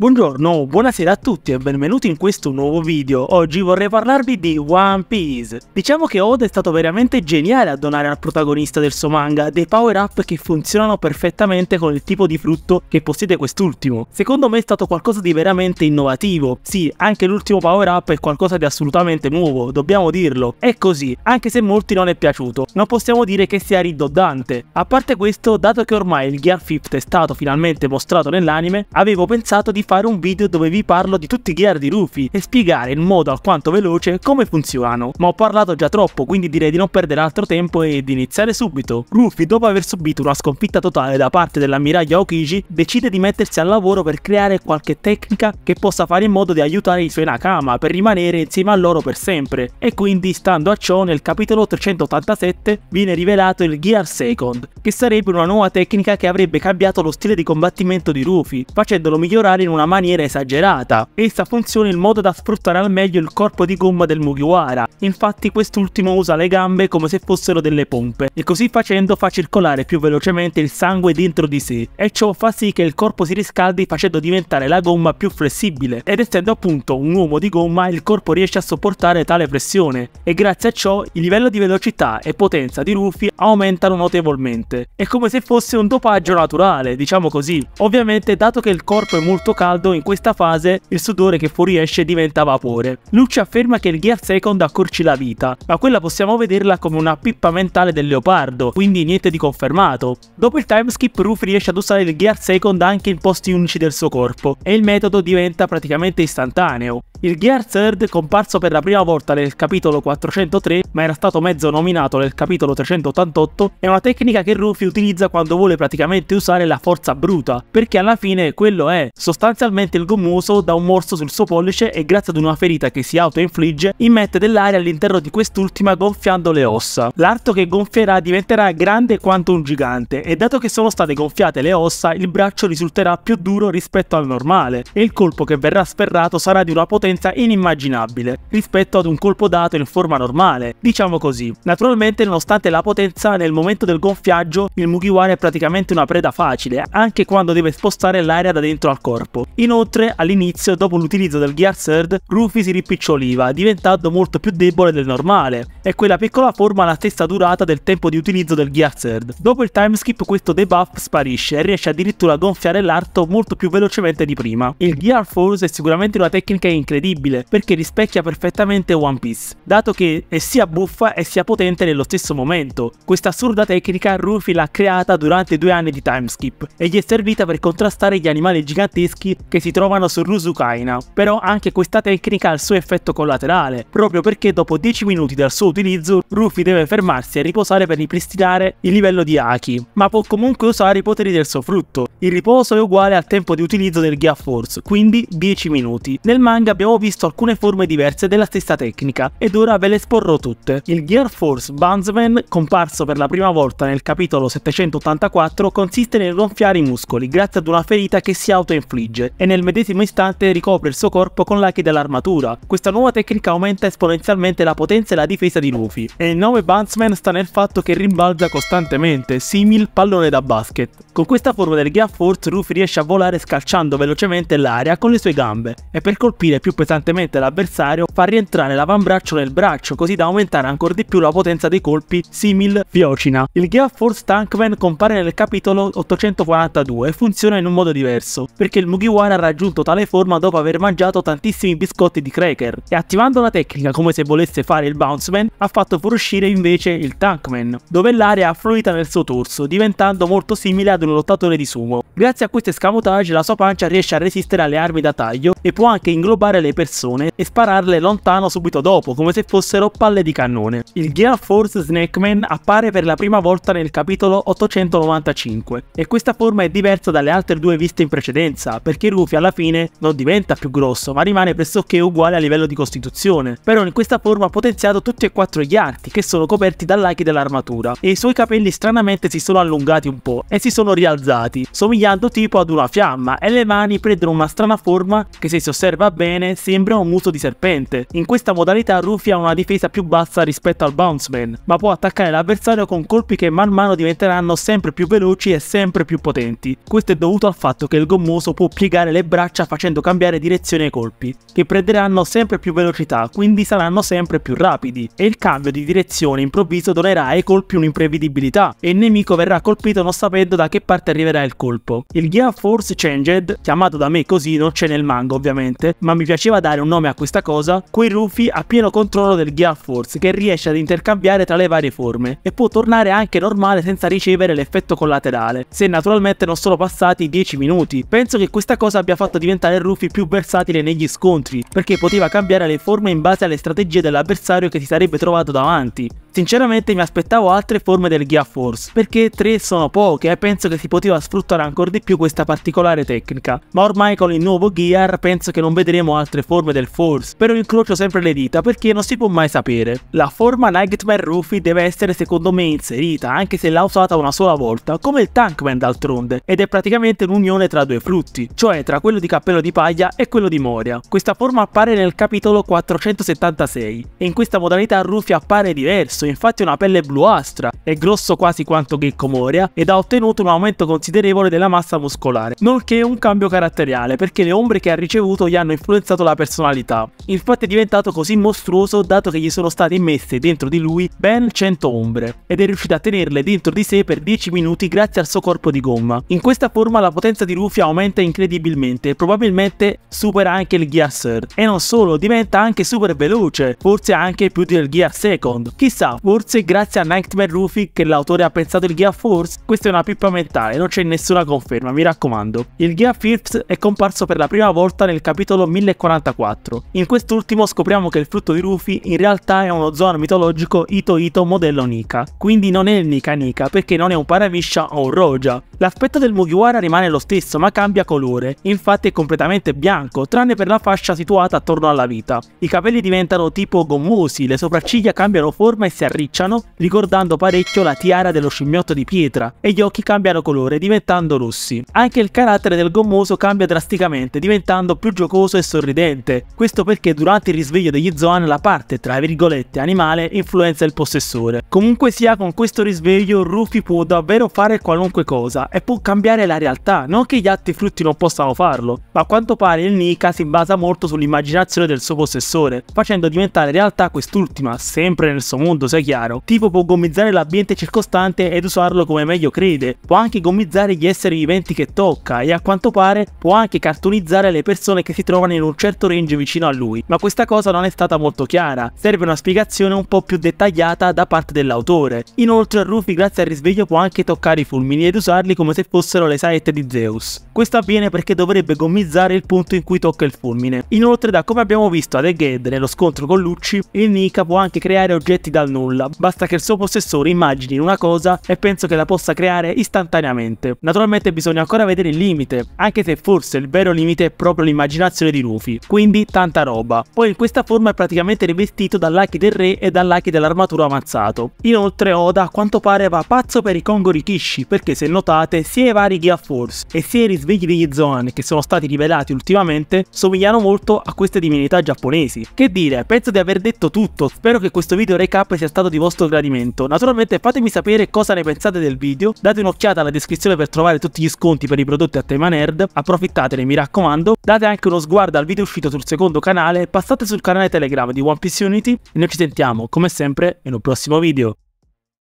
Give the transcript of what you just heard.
Buongiorno, buonasera a tutti e benvenuti in questo nuovo video. Oggi vorrei parlarvi di One Piece. Diciamo che Oda è stato veramente geniale a donare al protagonista del suo manga dei power-up che funzionano perfettamente con il tipo di frutto che possiede quest'ultimo. Secondo me è stato qualcosa di veramente innovativo. Sì, anche l'ultimo power-up è qualcosa di assolutamente nuovo, dobbiamo dirlo. È così, anche se a molti non è piaciuto. Non possiamo dire che sia ridondante. A parte questo, dato che ormai il Gear 5 è stato finalmente mostrato nell'anime, avevo pensato di fare un video dove vi parlo di tutti i gear di Rufy e spiegare in modo alquanto veloce come funzionano, ma ho parlato già troppo quindi direi di non perdere altro tempo e di iniziare subito. Rufy dopo aver subito una sconfitta totale da parte dell'ammiraglio Aokiji decide di mettersi al lavoro per creare qualche tecnica che possa fare in modo di aiutare i suoi Nakama per rimanere insieme a loro per sempre e quindi stando a ciò nel capitolo 387 viene rivelato il Gear Second che sarebbe una nuova tecnica che avrebbe cambiato lo stile di combattimento di Rufy facendolo migliorare in una una maniera esagerata. Essa funziona in modo da sfruttare al meglio il corpo di gomma del Mugiwara, infatti quest'ultimo usa le gambe come se fossero delle pompe e così facendo fa circolare più velocemente il sangue dentro di sé e ciò fa sì che il corpo si riscaldi facendo diventare la gomma più flessibile ed essendo appunto un uomo di gomma il corpo riesce a sopportare tale pressione e grazie a ciò il livello di velocità e potenza di Rufy aumentano notevolmente. È come se fosse un dopaggio naturale, diciamo così. Ovviamente dato che il corpo è molto caldo, in questa fase il sudore che fuoriesce diventa vapore. Luce afferma che il Gear Second accorci la vita, ma quella possiamo vederla come una pippa mentale del leopardo, quindi niente di confermato. Dopo il timeskip Roof riesce ad usare il Gear Second anche in posti unici del suo corpo, e il metodo diventa praticamente istantaneo. Il Gear Third, comparso per la prima volta nel capitolo 403, ma era stato mezzo nominato nel capitolo 388, è una tecnica che Rufy utilizza quando vuole praticamente usare la forza bruta, perché alla fine quello è, sostanzialmente Sostanzialmente il gommoso dà un morso sul suo pollice e grazie ad una ferita che si auto-infligge immette dell'aria all'interno di quest'ultima gonfiando le ossa. L'arto che gonfierà diventerà grande quanto un gigante e dato che sono state gonfiate le ossa il braccio risulterà più duro rispetto al normale e il colpo che verrà sferrato sarà di una potenza inimmaginabile rispetto ad un colpo dato in forma normale, diciamo così. Naturalmente nonostante la potenza nel momento del gonfiaggio il Mugiwara è praticamente una preda facile anche quando deve spostare l'aria da dentro al corpo gioco. Inoltre, all'inizio, dopo l'utilizzo del Gear Third, Rufy si ripiccioliva, diventando molto più debole del normale, e quella piccola forma ha la stessa durata del tempo di utilizzo del Gear Third. Dopo il timeskip questo debuff sparisce e riesce addirittura a gonfiare l'arto molto più velocemente di prima. Il Gear Force è sicuramente una tecnica incredibile, perché rispecchia perfettamente One Piece, dato che è sia buffa e sia potente nello stesso momento. Questa assurda tecnica Rufy l'ha creata durante due anni di timeskip, e gli è servita per contrastare gli animali giganteschi elementi che si trovano su Rusukaina, però anche questa tecnica ha il suo effetto collaterale, proprio perché dopo 10 minuti dal suo utilizzo Ruffy deve fermarsi e riposare per ripristinare il livello di Aki, ma può comunque usare i poteri del suo frutto. Il riposo è uguale al tempo di utilizzo del Gear Force, quindi 10 minuti. Nel manga abbiamo visto alcune forme diverse della stessa tecnica, ed ora ve le esporrò tutte. Il Gear Force Bandsman, comparso per la prima volta nel capitolo 784, consiste nel gonfiare i muscoli grazie ad una ferita che si autoinfligge protegge e nel medesimo istante ricopre il suo corpo con l'aki dell'armatura. Questa nuova tecnica aumenta esponenzialmente la potenza e la difesa di Luffy e il nome Bounceman sta nel fatto che rimbalza costantemente, simil pallone da basket. Con questa forma del Gear Force Luffy riesce a volare scalciando velocemente l'area con le sue gambe e per colpire più pesantemente l'avversario fa rientrare l'avambraccio nel braccio così da aumentare ancora di più la potenza dei colpi simil Fiocina. Il Gear Force Tankman compare nel capitolo 842 e funziona in un modo diverso perché il Mugiwara obi ha raggiunto tale forma dopo aver mangiato tantissimi biscotti di cracker e attivando la tecnica come se volesse fare il bounce ha fatto fuoriuscire invece il tankman, dove l'aria ha fluita nel suo torso diventando molto simile ad un lottatore di sumo. Grazie a questo escamotage la sua pancia riesce a resistere alle armi da taglio e può anche inglobare le persone e spararle lontano subito dopo come se fossero palle di cannone. Il Gear Force Snackman appare per la prima volta nel capitolo 895 e questa forma è diversa dalle altre due viste in precedenza perché perché Rufy alla fine non diventa più grosso ma rimane pressoché uguale a livello di costituzione, però in questa forma ha potenziato tutti e quattro gli arti che sono coperti dall'aichi dell'armatura e i suoi capelli stranamente si sono allungati un po' e si sono rialzati, somigliando tipo ad una fiamma e le mani prendono una strana forma che se si osserva bene sembra un muso di serpente. In questa modalità Rufy ha una difesa più bassa rispetto al Bounceman, ma può attaccare l'avversario con colpi che man mano diventeranno sempre più veloci e sempre più potenti. Questo è dovuto al fatto che il gommoso può piegare piegare le braccia facendo cambiare direzione ai colpi, che prenderanno sempre più velocità, quindi saranno sempre più rapidi, e il cambio di direzione improvviso donerà ai colpi un'imprevedibilità, e il nemico verrà colpito non sapendo da che parte arriverà il colpo. Il Gear Force Changed, chiamato da me così, non c'è nel manga ovviamente, ma mi piaceva dare un nome a questa cosa, qui Rufy ha pieno controllo del Gear Force che riesce ad intercambiare tra le varie forme, e può tornare anche normale senza ricevere l'effetto collaterale, se naturalmente non sono passati 10 minuti. Penso che questa questa cosa abbia fatto diventare Ruffy più versatile negli scontri, perché poteva cambiare le forme in base alle strategie dell'avversario che si sarebbe trovato davanti. Sinceramente mi aspettavo altre forme del Gear Force, perché tre sono poche e penso che si poteva sfruttare ancora di più questa particolare tecnica, ma ormai con il nuovo Gear penso che non vedremo altre forme del Force, però incrocio sempre le dita perché non si può mai sapere. La forma Nightmare Ruffy deve essere secondo me inserita, anche se l'ha usata una sola volta, come il Tankman d'altronde, ed è praticamente un'unione tra due frutti, cioè tra quello di Cappello di Paglia e quello di Moria. Questa forma appare nel capitolo 476, e in questa modalità Ruffy appare diverso infatti una pelle bluastra, è grosso quasi quanto Gecko Moria ed ha ottenuto un aumento considerevole della massa muscolare, nonché un cambio caratteriale perché le ombre che ha ricevuto gli hanno influenzato la personalità. Infatti è diventato così mostruoso dato che gli sono state immesse dentro di lui ben 100 ombre ed è riuscito a tenerle dentro di sé per 10 minuti grazie al suo corpo di gomma. In questa forma la potenza di Rufy aumenta incredibilmente e probabilmente supera anche il Gear Third. E non solo, diventa anche super veloce, forse anche più del Gear Second. Chissà, realtà forse grazie a Nightmare Rufy che l'autore ha pensato il Gear Force, questa è una pippa mentale, non c'è nessuna conferma, mi raccomando. Il Gear Fifth è comparso per la prima volta nel capitolo 1044. In quest'ultimo scopriamo che il frutto di Rufy in realtà è uno zoan mitologico Ito Ito modello Nika, quindi non è il Nika Nika perché non è un Paramisha o un Roja. L'aspetto del Mugiwara rimane lo stesso ma cambia colore, infatti è completamente bianco tranne per la fascia situata attorno alla vita. I capelli diventano tipo gommosi, le sopracciglia cambiano forma e si si arricciano, ricordando parecchio la tiara dello scimmiotto di pietra, e gli occhi cambiano colore diventando rossi. Anche il carattere del gommoso cambia drasticamente, diventando più giocoso e sorridente, questo perché durante il risveglio degli Zoan la parte, tra virgolette, animale influenza il possessore. Comunque sia, con questo risveglio Ruffy può davvero fare qualunque cosa e può cambiare la realtà, non che gli altri frutti non possano farlo, ma a quanto pare il Nika si basa molto sull'immaginazione del suo possessore, facendo diventare realtà quest'ultima, sempre nel suo mondo sia chiaro. Tipo può gommizzare l'ambiente circostante ed usarlo come meglio crede, può anche gommizzare gli esseri viventi che tocca e a quanto pare può anche cartoonizzare le persone che si trovano in un certo range vicino a lui, ma questa cosa non è stata molto chiara, serve una spiegazione un po' più dettagliata da parte dell'autore. Inoltre Rufy grazie al risveglio può anche toccare i fulmini ed usarli come se fossero le saette di Zeus. Questo avviene perché dovrebbe gommizzare il punto in cui tocca il fulmine. Inoltre da come abbiamo visto ad Egghead nello scontro con Lucci, il Nika può anche creare oggetti dal nulla nulla, basta che il suo possessore immagini una cosa e penso che la possa creare istantaneamente. Naturalmente bisogna ancora vedere il limite, anche se forse il vero limite è proprio l'immaginazione di Luffy, quindi tanta roba. Poi in questa forma è praticamente rivestito dall'Aki del re e dall'Aki dell'armatura avanzato. Inoltre Oda a quanto pare va pazzo per i Kongo Kishi, perché se notate sia i vari Gear Force e sia i risvegli degli Zoan che sono stati rivelati ultimamente somigliano molto a queste divinità giapponesi. Che dire, penso di aver detto tutto, spero che questo video recap sia stato di vostro gradimento. Naturalmente fatemi sapere cosa ne pensate del video, date un'occhiata alla descrizione per trovare tutti gli sconti per i prodotti a tema nerd, approfittatene mi raccomando, date anche uno sguardo al video uscito sul secondo canale, passate sul canale Telegram di One Piece Unity e noi ci sentiamo come sempre in un prossimo video.